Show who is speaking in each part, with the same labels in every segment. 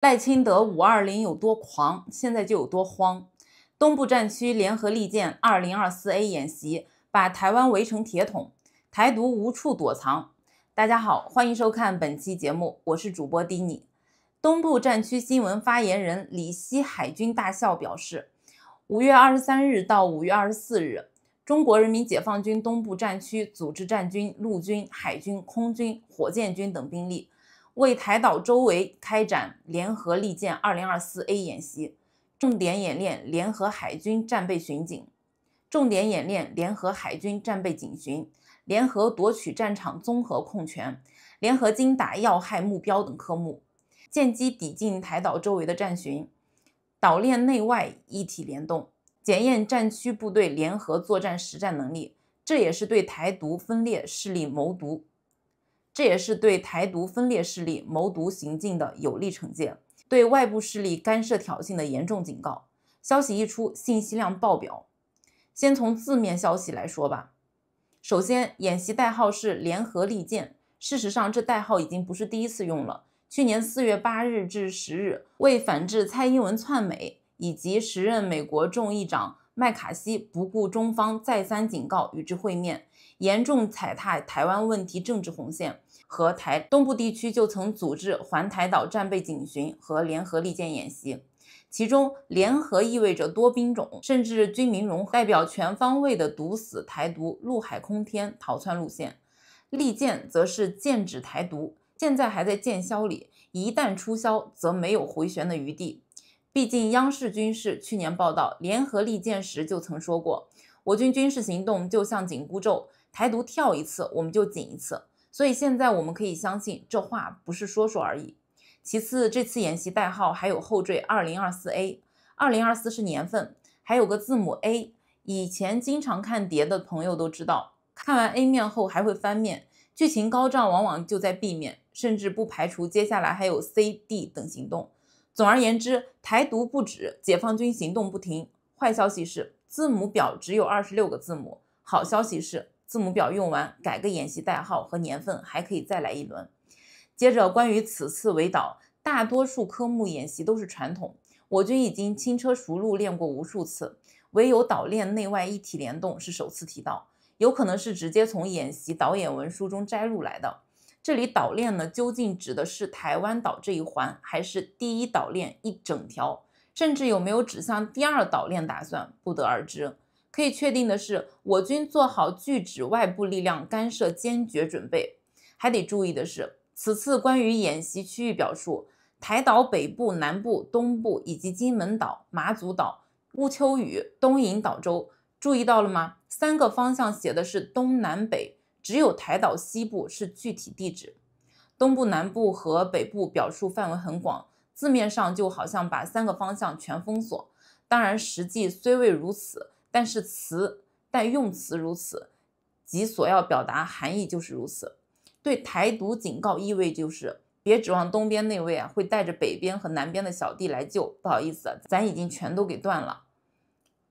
Speaker 1: 赖清德五二零有多狂，现在就有多慌。东部战区联合利剑二零二四 A 演习，把台湾围成铁桶，台独无处躲藏。大家好，欢迎收看本期节目，我是主播丁尼。东部战区新闻发言人李希海军大校表示，五月二十三日到五月二十四日，中国人民解放军东部战区组织战军、陆军、海军、空军、火箭军等兵力。为台岛周围开展联合利剑二零二四 A 演习，重点演练联合海军战备巡警，重点演练联合海军战备警巡，联合夺取战场综合控权，联合精打要害目标等科目，舰机抵近台岛周围的战巡，岛链内外一体联动，检验战区部队联合作战实战能力。这也是对台独分裂势力谋独。这也是对台独分裂势力谋独行径的有力惩戒，对外部势力干涉挑衅的严重警告。消息一出，信息量爆表。先从字面消息来说吧，首先，演习代号是“联合利剑”。事实上，这代号已经不是第一次用了。去年四月八日至十日，为反制蔡英文窜美，以及时任美国众议长。麦卡锡不顾中方再三警告与之会面，严重踩踏台湾问题政治红线。和台东部地区就曾组织环台岛战备警巡和联合利剑演习，其中联合意味着多兵种，甚至军民融合，代表全方位的堵死台独陆海空天逃窜路线；利剑则是剑指台独，现在还在剑鞘里，一旦出鞘，则没有回旋的余地。毕竟央视军事去年报道《联合利剑》时就曾说过，我军军事行动就像紧箍咒，台独跳一次，我们就紧一次。所以现在我们可以相信这话不是说说而已。其次，这次演习代号还有后缀“二零二四 A”，二零二四是年份，还有个字母 A。以前经常看碟的朋友都知道，看完 A 面后还会翻面，剧情高涨往往就在 B 面，甚至不排除接下来还有 C、D 等行动。总而言之，台独不止，解放军行动不停。坏消息是字母表只有二十六个字母，好消息是字母表用完改个演习代号和年份还可以再来一轮。接着，关于此次围岛，大多数科目演习都是传统，我军已经轻车熟路练过无数次，唯有岛链内外一体联动是首次提到，有可能是直接从演习导演文书中摘录来的。这里岛链呢，究竟指的是台湾岛这一环，还是第一岛链一整条？甚至有没有指向第二岛链打算，不得而知。可以确定的是，我军做好拒止外部力量干涉坚决准备。还得注意的是，此次关于演习区域表述，台岛北部、南部、东部，以及金门岛、马祖岛、乌秋屿、东引岛州，注意到了吗？三个方向写的是东南北。只有台岛西部是具体地址，东部、南部和北部表述范围很广，字面上就好像把三个方向全封锁。当然，实际虽未如此，但是词但用词如此，即所要表达含义就是如此。对台独警告意味就是，别指望东边那位啊会带着北边和南边的小弟来救，不好意思，咱已经全都给断了。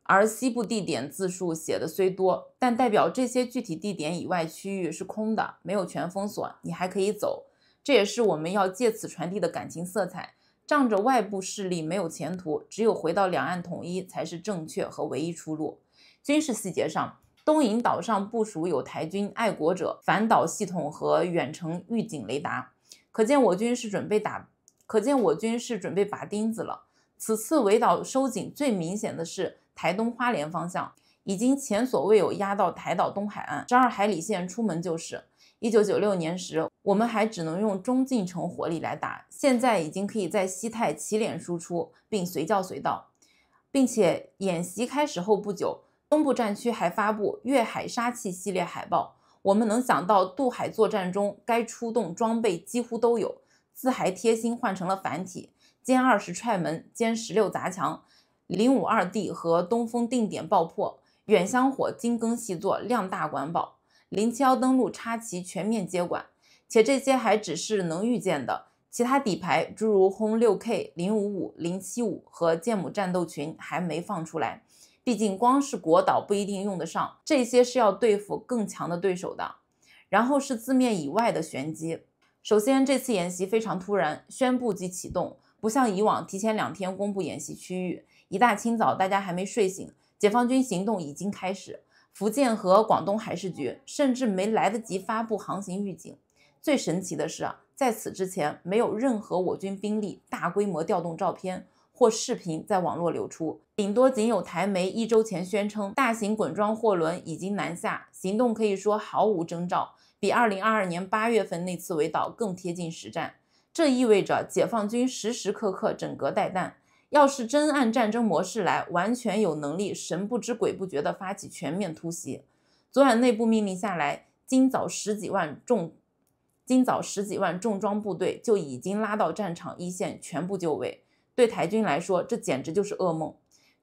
Speaker 1: 而西部地点字数写的虽多，但代表这些具体地点以外区域是空的，没有全封锁，你还可以走。这也是我们要借此传递的感情色彩。仗着外部势力没有前途，只有回到两岸统一才是正确和唯一出路。军事细节上，东引岛上部署有台军爱国者反导系统和远程预警雷达，可见我军是准备打，可见我军是准备拔钉子了。此次围岛收紧最明显的是。台东花莲方向已经前所未有压到台岛东海岸，十二海里线出门就是。一九九六年时，我们还只能用中近程火力来打，现在已经可以在西太起脸输出，并随叫随到。并且演习开始后不久，东部战区还发布“粤海杀气”系列海报，我们能想到渡海作战中该出动装备几乎都有，自还贴心换成了繁体。歼二十踹门，歼十六砸墙。零五二 D 和东风定点爆破，远香火精耕细作，量大管饱。零七幺登陆插旗，全面接管。且这些还只是能预见的，其他底牌诸如轰六 K、零五五、零七五和舰母战斗群还没放出来。毕竟光是国岛不一定用得上，这些是要对付更强的对手的。然后是字面以外的玄机。首先，这次演习非常突然，宣布即启动，不像以往提前两天公布演习区域。一大清早，大家还没睡醒，解放军行动已经开始。福建和广东海事局甚至没来得及发布航行预警。最神奇的是啊，在此之前没有任何我军兵力大规模调动照片或视频在网络流出，顶多仅有台媒一周前宣称大型滚装货轮已经南下，行动可以说毫无征兆，比2022年8月份那次围岛更贴近实战。这意味着解放军时时刻刻整戈待旦。要是真按战争模式来，完全有能力神不知鬼不觉地发起全面突袭。昨晚内部命令下来，今早十几万重，今早十几万重装部队就已经拉到战场一线，全部就位。对台军来说，这简直就是噩梦。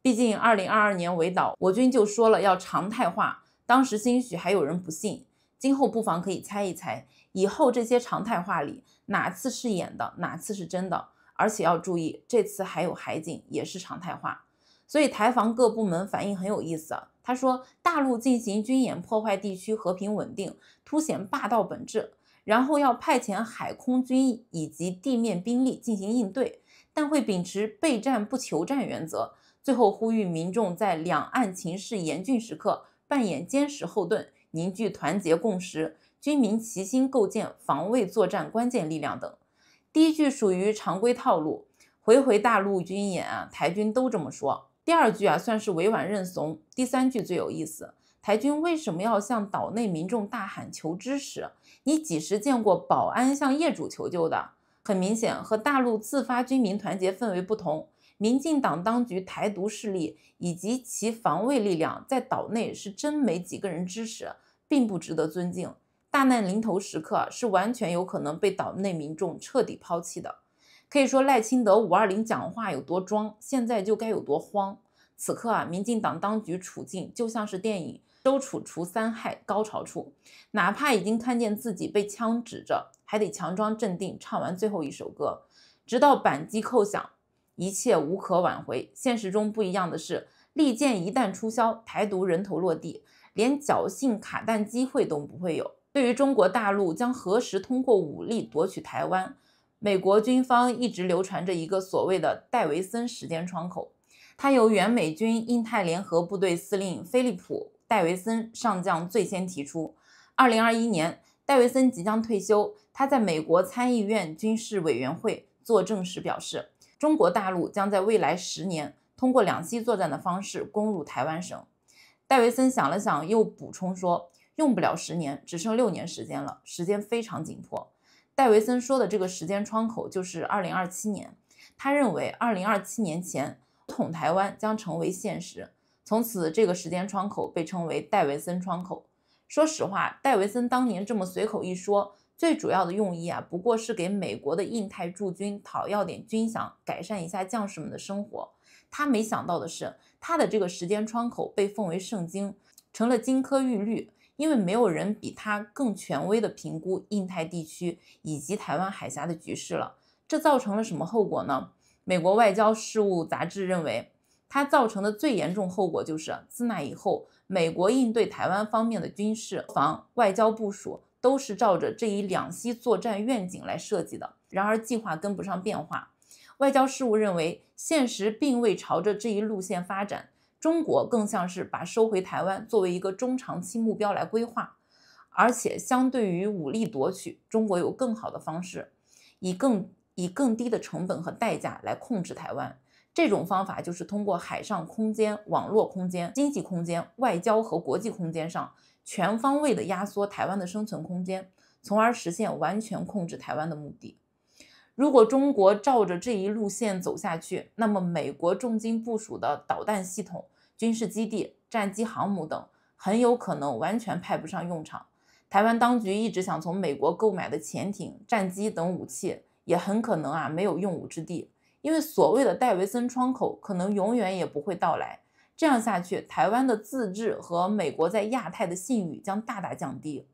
Speaker 1: 毕竟二零二二年围岛，我军就说了要常态化，当时兴许还有人不信。今后不妨可以猜一猜，以后这些常态化里哪次是演的，哪次是真的。而且要注意，这次还有海警也是常态化。所以台防各部门反应很有意思啊。他说，大陆进行军演破坏地区和平稳定，凸显霸道本质。然后要派遣海空军以及地面兵力进行应对，但会秉持备战不求战原则。最后呼吁民众在两岸情势严峻时刻扮演坚实后盾，凝聚团结共识，军民齐心构建防卫作战关键力量等。第一句属于常规套路，回回大陆军演，啊，台军都这么说。第二句啊，算是委婉认怂。第三句最有意思，台军为什么要向岛内民众大喊求支持？你几时见过保安向业主求救的？很明显，和大陆自发军民团结氛围不同，民进党当局、台独势力以及其防卫力量在岛内是真没几个人支持，并不值得尊敬。大难临头时刻，是完全有可能被岛内民众彻底抛弃的。可以说，赖清德五二零讲话有多装，现在就该有多慌。此刻啊，民进党当局处境就像是电影《周处除三害》高潮处，哪怕已经看见自己被枪指着，还得强装镇定，唱完最后一首歌，直到扳机扣响，一切无可挽回。现实中不一样的是，利剑一旦出鞘，台独人头落地，连侥幸卡弹机会都不会有。对于中国大陆将何时通过武力夺取台湾，美国军方一直流传着一个所谓的“戴维森时间窗口”。他由原美军印太联合部队司令菲利普·戴维森上将最先提出。二零二一年，戴维森即将退休，他在美国参议院军事委员会作证时表示，中国大陆将在未来十年通过两栖作战的方式攻入台湾省。戴维森想了想，又补充说。用不了十年，只剩六年时间了，时间非常紧迫。戴维森说的这个时间窗口就是二零二七年，他认为二零二七年前统台湾将成为现实，从此这个时间窗口被称为戴维森窗口。说实话，戴维森当年这么随口一说，最主要的用意啊，不过是给美国的印太驻军讨要点军饷，改善一下将士们的生活。他没想到的是，他的这个时间窗口被奉为圣经，成了金科玉律。因为没有人比他更权威的评估印太地区以及台湾海峡的局势了。这造成了什么后果呢？美国外交事务杂志认为，它造成的最严重后果就是自那以后，美国应对台湾方面的军事防外交部署都是照着这一两栖作战愿景来设计的。然而，计划跟不上变化。外交事务认为，现实并未朝着这一路线发展。中国更像是把收回台湾作为一个中长期目标来规划，而且相对于武力夺取，中国有更好的方式，以更以更低的成本和代价来控制台湾。这种方法就是通过海上空间、网络空间、经济空间、外交和国际空间上全方位的压缩台湾的生存空间，从而实现完全控制台湾的目的。如果中国照着这一路线走下去，那么美国重金部署的导弹系统、军事基地、战机、航母等，很有可能完全派不上用场。台湾当局一直想从美国购买的潜艇、战机等武器，也很可能啊没有用武之地，因为所谓的戴维森窗口可能永远也不会到来。这样下去，台湾的自治和美国在亚太的信誉将大大降低。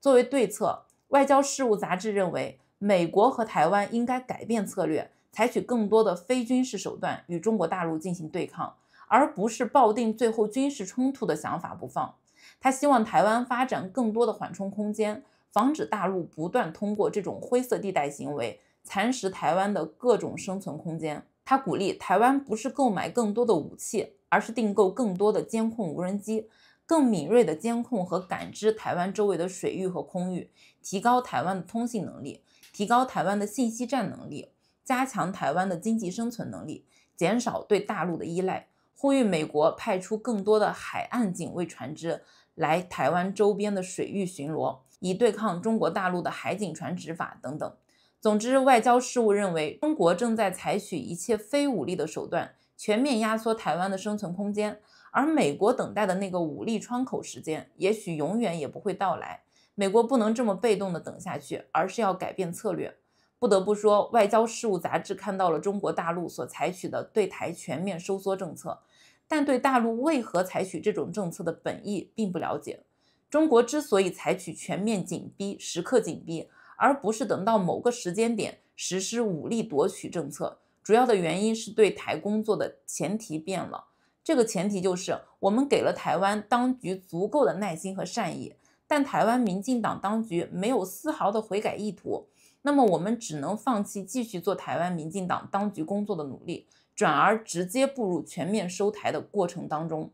Speaker 1: 作为对策，《外交事务》杂志认为。美国和台湾应该改变策略，采取更多的非军事手段与中国大陆进行对抗，而不是抱定最后军事冲突的想法不放。他希望台湾发展更多的缓冲空间，防止大陆不断通过这种灰色地带行为蚕食台湾的各种生存空间。他鼓励台湾不是购买更多的武器，而是订购更多的监控无人机，更敏锐地监控和感知台湾周围的水域和空域，提高台湾的通信能力。提高台湾的信息战能力，加强台湾的经济生存能力，减少对大陆的依赖，呼吁美国派出更多的海岸警卫船只来台湾周边的水域巡逻，以对抗中国大陆的海警船执法等等。总之，外交事务认为中国正在采取一切非武力的手段，全面压缩台湾的生存空间，而美国等待的那个武力窗口时间，也许永远也不会到来。美国不能这么被动的等下去，而是要改变策略。不得不说，《外交事务》杂志看到了中国大陆所采取的对台全面收缩政策，但对大陆为何采取这种政策的本意并不了解。中国之所以采取全面紧逼、时刻紧逼，而不是等到某个时间点实施武力夺取政策，主要的原因是对台工作的前提变了。这个前提就是，我们给了台湾当局足够的耐心和善意。但台湾民进党当局没有丝毫的悔改意图，那么我们只能放弃继续做台湾民进党当局工作的努力，转而直接步入全面收台的过程当中。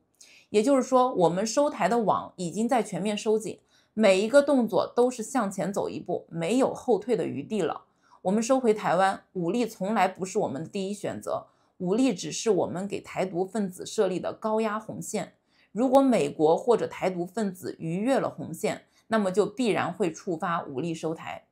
Speaker 1: 也就是说，我们收台的网已经在全面收紧，每一个动作都是向前走一步，没有后退的余地了。我们收回台湾，武力从来不是我们的第一选择，武力只是我们给台独分子设立的高压红线。如果美国或者台独分子逾越了红线，那么就必然会触发武力收台。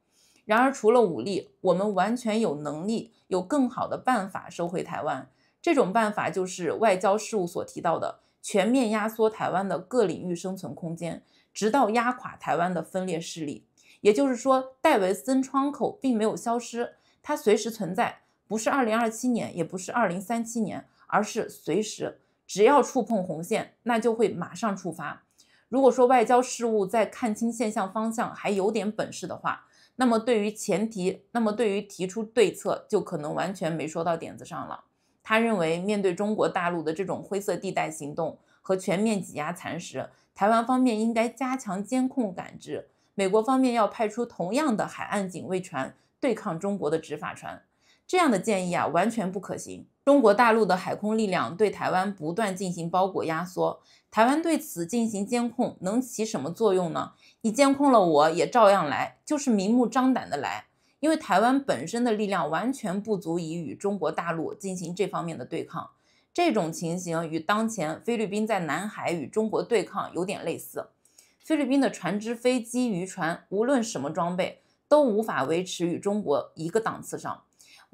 Speaker 1: 然而，除了武力，我们完全有能力有更好的办法收回台湾。这种办法就是外交事务所提到的全面压缩台湾的各领域生存空间，直到压垮台湾的分裂势力。也就是说，戴维森窗口并没有消失，它随时存在，不是2027年，也不是2037年，而是随时。只要触碰红线，那就会马上触发。如果说外交事务在看清现象方向还有点本事的话，那么对于前提，那么对于提出对策，就可能完全没说到点子上了。他认为，面对中国大陆的这种灰色地带行动和全面挤压蚕食，台湾方面应该加强监控感知，美国方面要派出同样的海岸警卫船对抗中国的执法船。这样的建议啊，完全不可行。中国大陆的海空力量对台湾不断进行包裹压缩，台湾对此进行监控，能起什么作用呢？你监控了，我也照样来，就是明目张胆的来。因为台湾本身的力量完全不足以与中国大陆进行这方面的对抗。这种情形与当前菲律宾在南海与中国对抗有点类似。菲律宾的船只、飞机、渔船，无论什么装备，都无法维持与中国一个档次上。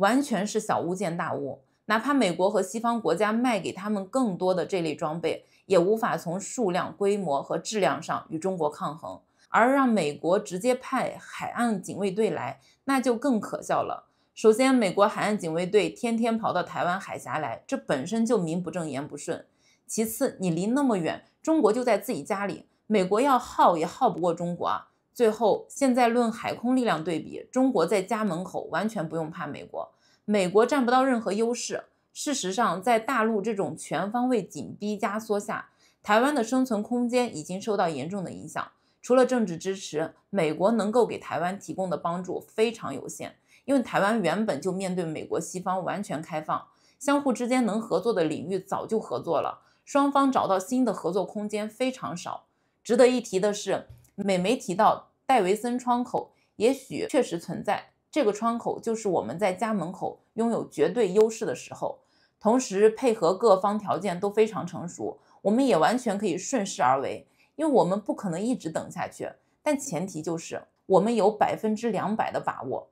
Speaker 1: 完全是小巫见大巫，哪怕美国和西方国家卖给他们更多的这类装备，也无法从数量、规模和质量上与中国抗衡。而让美国直接派海岸警卫队来，那就更可笑了。首先，美国海岸警卫队天天跑到台湾海峡来，这本身就名不正言不顺。其次，你离那么远，中国就在自己家里，美国要耗也耗不过中国啊。最后，现在论海空力量对比，中国在家门口完全不用怕美国，美国占不到任何优势。事实上，在大陆这种全方位紧逼压缩下，台湾的生存空间已经受到严重的影响。除了政治支持，美国能够给台湾提供的帮助非常有限，因为台湾原本就面对美国西方完全开放，相互之间能合作的领域早就合作了，双方找到新的合作空间非常少。值得一提的是，美媒提到。戴维森窗口也许确实存在，这个窗口就是我们在家门口拥有绝对优势的时候，同时配合各方条件都非常成熟，我们也完全可以顺势而为，因为我们不可能一直等下去，但前提就是我们有百分之两百的把握。